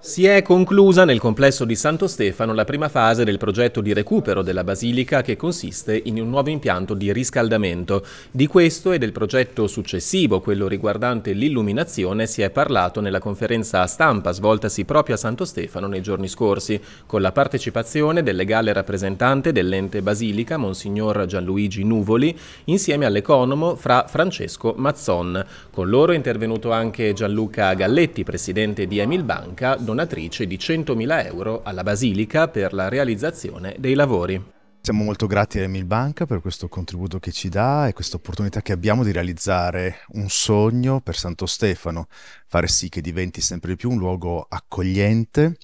Si è conclusa nel complesso di Santo Stefano la prima fase del progetto di recupero della basilica che consiste in un nuovo impianto di riscaldamento. Di questo e del progetto successivo, quello riguardante l'illuminazione, si è parlato nella conferenza stampa svoltasi proprio a Santo Stefano nei giorni scorsi, con la partecipazione del legale rappresentante dell'ente basilica, Monsignor Gianluigi Nuvoli, insieme all'economo fra Francesco Mazzon. Con loro è intervenuto anche Gianluca Galletti, presidente di Emil Emilbanca Banca, donatrice di 100.000 euro alla Basilica per la realizzazione dei lavori. Siamo molto grati a Emil Banca per questo contributo che ci dà e questa opportunità che abbiamo di realizzare un sogno per Santo Stefano, fare sì che diventi sempre di più un luogo accogliente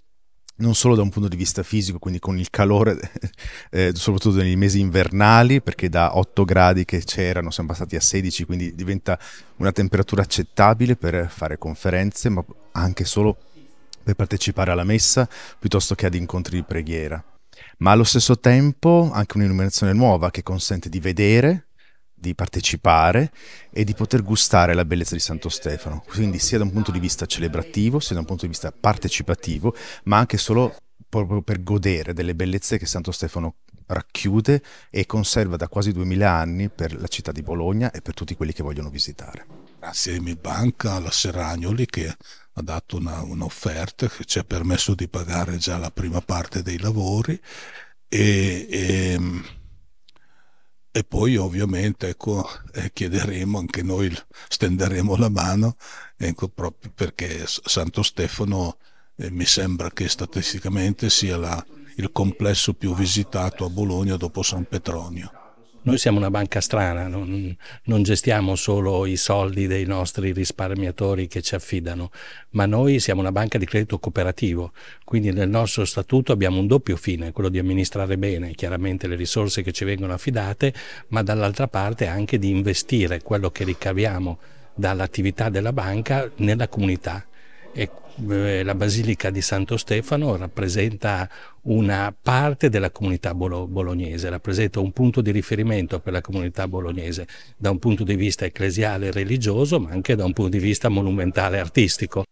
non solo da un punto di vista fisico, quindi con il calore, eh, soprattutto nei mesi invernali, perché da 8 gradi che c'erano siamo passati a 16, quindi diventa una temperatura accettabile per fare conferenze, ma anche solo per per partecipare alla messa piuttosto che ad incontri di preghiera. Ma allo stesso tempo anche un'illuminazione nuova che consente di vedere, di partecipare e di poter gustare la bellezza di Santo Stefano. Quindi sia da un punto di vista celebrativo, sia da un punto di vista partecipativo, ma anche solo proprio per godere delle bellezze che Santo Stefano racchiude e conserva da quasi 2000 anni per la città di Bologna e per tutti quelli che vogliono visitare grazie a Emi Banca, alla Seragnoli che ha dato un'offerta che ci ha permesso di pagare già la prima parte dei lavori e, e, e poi ovviamente ecco, eh, chiederemo anche noi, stenderemo la mano ecco, proprio perché Santo Stefano eh, mi sembra che statisticamente sia la, il complesso più visitato a Bologna dopo San Petronio. Noi siamo una banca strana, non, non, gestiamo solo i soldi dei nostri risparmiatori che ci affidano, ma noi siamo una banca di credito cooperativo, quindi nel nostro statuto abbiamo un doppio fine, quello di amministrare bene chiaramente le risorse che ci vengono affidate, ma dall'altra parte anche di investire quello che ricaviamo dall'attività della banca nella comunità e eh, la Basilica di Santo Stefano rappresenta una parte della comunità bolognese, rappresenta un punto di riferimento per la comunità bolognese da un punto di vista ecclesiale e religioso, ma anche da un punto di vista monumentale e artistico.